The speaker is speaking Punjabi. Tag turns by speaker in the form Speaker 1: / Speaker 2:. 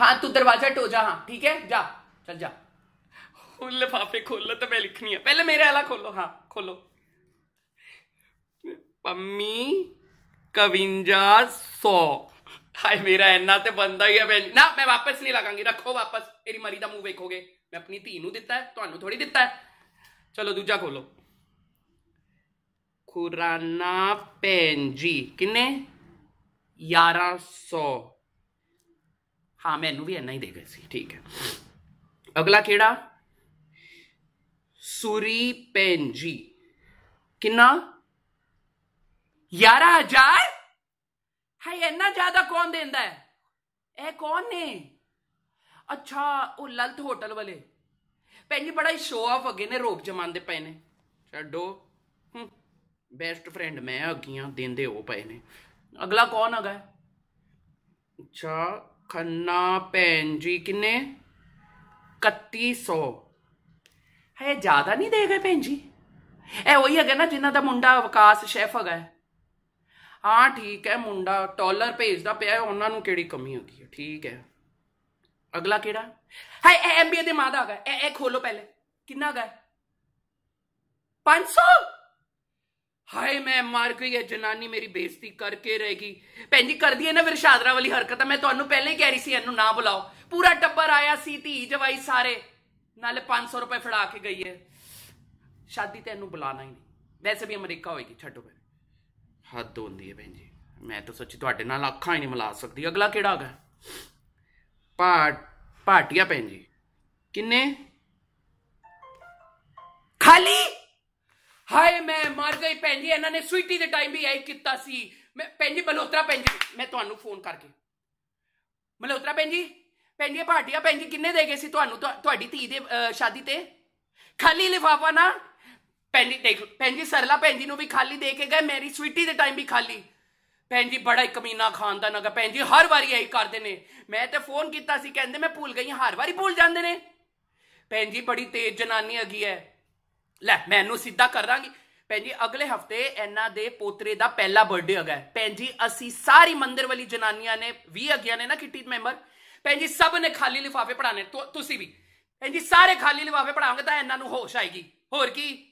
Speaker 1: हाँ तू दरवाजा टो जा हाँ ठीक है जा चल जा लिफाफे खोल लो तो मैं लिखनी है पहले मेरे अला खोलो हाँ खोलो पम्मी कविंजा सौ हाय मेरा एना ते तो बंदा ही है मैं ना मैं वापस नहीं लगांगी रखो वापस तेरी मरी का मुंह वेखोगे मैं अपनी धी है ਦਿੱਤਾ थोड़ी दिता है चलो दूजा खोलो खुराना ਖੋਲੋ जी ਪੈਂਜੀ ਕਿੰਨੇ सौ ਹਾਂ ਮੈਨੂੰ ਵੀ ਇੰਨਾ ਹੀ ਦੇ ਗਏ ਸੀ ਠੀਕ ਹੈ ਅਗਲਾ ਕਿਹੜਾ ਸੂਰੀ ਪੈਂਜੀ ਕਿੰਨਾ 11000 ਹੈ ਇੰਨਾ ਜ਼ਿਆਦਾ ਕੌਣ ਦਿੰਦਾ ਹੈ ਇਹ ਕੌਣ ਨੇ ਅੱਛਾ ਉਹ ਲਲਤ ਹੋਟਲ ਵਾਲੇ ਪੈਂਜੀ ਬੜਾ ਹੀ ਸ਼ੋਅ ਆਫ ਅਗੇ ਨੇ ਰੋਕ ਜਮਾਂਦੇ ਪਏ ਨੇ ਛੱਡੋ ਬੈਸਟ ਫਰੈਂਡ ਮੈਂ ਅਗੀਆਂ ਦਿੰਦੇ ਹੋ ਪਏ ਨੇ ਅਗਲਾ ਕੌਣ ਹੈਗਾ ਅੱਛਾ ਖੰਨਾ ਭੈਣ ਜੀ ਕਿੰਨੇ 3100 ਹੈ ਜ਼ਿਆਦਾ ਨਹੀਂ ਦੇ ਗਏ ਭੈਣ ਜੀ ਇਹ ਉਹੀ ਹੈਗਾ ਨਾ ਜਿਨ੍ਹਾਂ ਦਾ ਮੁੰਡਾ ਵਿਕਾਸ ਸ਼ੈਫ ਹੈਗਾ ਹਾਂ ਠੀਕ ਹੈ ਮੁੰਡਾ ਟਾਲਰ ਭੇਜਦਾ ਪਿਆ ਉਹਨਾਂ ਨੂੰ ਕਿਹੜੀ ਕਮੀ ਹੋ ਹੈ ਠੀਕ ਹੈ ਅਗਲਾ ਕਿਹੜਾ ਹੈ ਐਮਬੀਏ ਦੇ ਮਾਦਾ ਹੈਗਾ ਇਹ ਖੋਲੋ ਪਹਿਲੇ ਕਿੰਨਾ ਹੈਗਾ 500 ਹਾਏ ਮੈਂ ਮਰ ਗਈ ਇਹ ਜਨਾਨੀ ਮੇਰੀ ਬੇਇੱਜ਼ਤੀ ਕਰਕੇ ਰਹੇਗੀ ਪੈਂਦੀ ਕਰਦੀ ਹੈ ਨਾ ਫਿਰ ਸ਼ਾਦਰਾ ਵਾਲੀ ਹਰਕਤ ਮੈਂ ਤੁਹਾਨੂੰ ਪਹਿਲਾਂ ਹੀ ਕਹਿ ਰਹੀ ਸੀ ਇਹਨੂੰ ਨਾ ਬੁਲਾਓ ਪੂਰਾ ਟੱਬਰ ਆਇਆ ਸੀ ਧੀ ਜਵਾਈ ਸਾਰੇ ਨਾਲੇ 500 ਰੁਪਏ ਫੜਾ ਕੇ ਗਈ ਹੈ ਸ਼ਾਦੀ ਤੇ ਇਹਨੂੰ ਬੁਲਾਣਾ ਹੀ ਨਹੀਂ ਵੈਸੇ ਵੀ ਅਮਰੀਕਾ ਹੋਏਗੀ ਛੱਡੋ ਫਿਰ ਹੱਦ ਹੁੰਦੀ ਹੈ ਭੈਣ ਜੀ ਮੈਂ ਤਾਂ ਸੱਚੀ ਤੁਹਾਡੇ ਨਾਲ ਅੱਖਾਂ ਹੀ ਨਹੀਂ ਮਿਲਾ ਸਕਦੀ ਅਗਲਾ ਕਿਹੜਾ ਹੈਗਾ ਪਾਟ ਪਾਟੀਆਂ ਭੈਣ ਜੀ ਕਿੰਨੇ ਖਾਲੀ ਹਾਏ ਮੈਂ ਮਰ ਗਈ ਭੈਣ ਜੀ ਇਹਨਾਂ ਨੇ ਸਵੀਟੀ ਦੇ ਟਾਈਮ ਵੀ ਐ ਕੀਤਾ ਸੀ ਮੈਂ ਭੈਣ ਜੀ ਬਲੋਤਰਾ ਭੈਣ ਜੀ ਮੈਂ ਤੁਹਾਨੂੰ ਫੋਨ ਕਰਕੇ ਬਲੋਤਰਾ ਭੈਣ ਜੀ ਭੈਣ ਜੀ ਭਾਟੀਆ ਭੈਣ ਜੀ ਕਿੰਨੇ ਦੇ ਗਏ ਸੀ ਤੁਹਾਨੂੰ ਤੁਹਾਡੀ ਧੀ ਦੇ ਸ਼ਾਦੀ ਤੇ ਖਾਲੀ ਲਿਫਾਫਾ ਨਾ ਭੈਣ ਦੇਖ ਭੈਣ ਜੀ ਸਰਲਾ ਭੈਣ ਜੀ ਨੂੰ ਵੀ ਖਾਲੀ ਦੇ ਕੇ ਗਏ ਮੇਰੀ ਸਵੀਟੀ ਦੇ ਟਾਈਮ ਵੀ ਖਾਲੀ ਭੈਣ ਜੀ ਬੜਾ ਕਮੀਨਾ ਖਾਨਦਾਨ ਹੈਗਾ ਭੈਣ ਜੀ ਹਰ ਵਾਰੀ ਐ ਕਰਦੇ ਨੇ ਮੈਂ ਤੇ ਫੋਨ ਕੀਤਾ ਸੀ ਕਹਿੰਦੇ ਮੈਂ ਭੁੱਲ ਗਈ ਹਰ ਵਾਰੀ ਭੁੱਲ ਜਾਂਦੇ ਨੇ ਭੈਣ ਜੀ ਬੜੀ ਤੇਜ਼ ਜਨਾਨੀ ਹੈਗੀ ਹੈ ਲੈ ਮੈਂ ਇਹਨੂੰ ਸਿੱਧਾ ਕਰਾਂਗੀ ਭੈਣ ਜੀ ਅਗਲੇ ਹਫਤੇ ਇਹਨਾਂ ਦੇ ਪੋਤਰੇ ਦਾ ਪਹਿਲਾ ਬਰਥਡੇ ਹੈਗਾ ਭੈਣ ਜੀ ਅਸੀਂ ਸਾਰੀ ਮੰਦਰ ਵਾਲੀ ਜਨਾਨੀਆਂ ਨੇ 20 ਅਗਿਆ ਨੇ ਨਾ ਕਿਟੀ ਮੈਂਬਰ ਭੈਣ ਜੀ ਸਭ ਨੇ ਖਾਲੀ ਲਿਫਾਫੇ ਪੜਾਣੇ ਤੁਸੀਂ ਵੀ ਭੈਣ ਜੀ ਸਾਰੇ ਖਾਲੀ ਲਿਫਾਫੇ ਪੜਾਵਾਂਗੇ ਤਾਂ ਇਹਨਾਂ ਨੂੰ ਹੋਸ਼ ਆਏਗੀ ਹੋਰ ਕੀ